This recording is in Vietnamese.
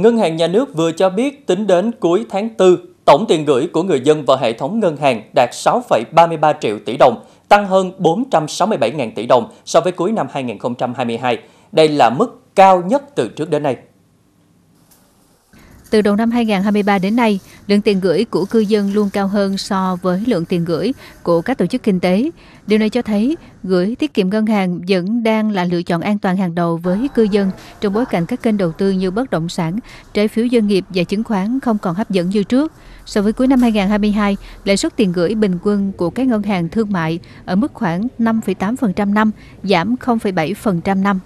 Ngân hàng nhà nước vừa cho biết tính đến cuối tháng 4, tổng tiền gửi của người dân vào hệ thống ngân hàng đạt 6,33 triệu tỷ đồng, tăng hơn 467.000 tỷ đồng so với cuối năm 2022. Đây là mức cao nhất từ trước đến nay. Từ đầu năm 2023 đến nay, lượng tiền gửi của cư dân luôn cao hơn so với lượng tiền gửi của các tổ chức kinh tế. Điều này cho thấy gửi tiết kiệm ngân hàng vẫn đang là lựa chọn an toàn hàng đầu với cư dân trong bối cảnh các kênh đầu tư như bất động sản, trái phiếu doanh nghiệp và chứng khoán không còn hấp dẫn như trước. So với cuối năm 2022, lãi suất tiền gửi bình quân của các ngân hàng thương mại ở mức khoảng 5,8% năm, giảm 0,7% năm.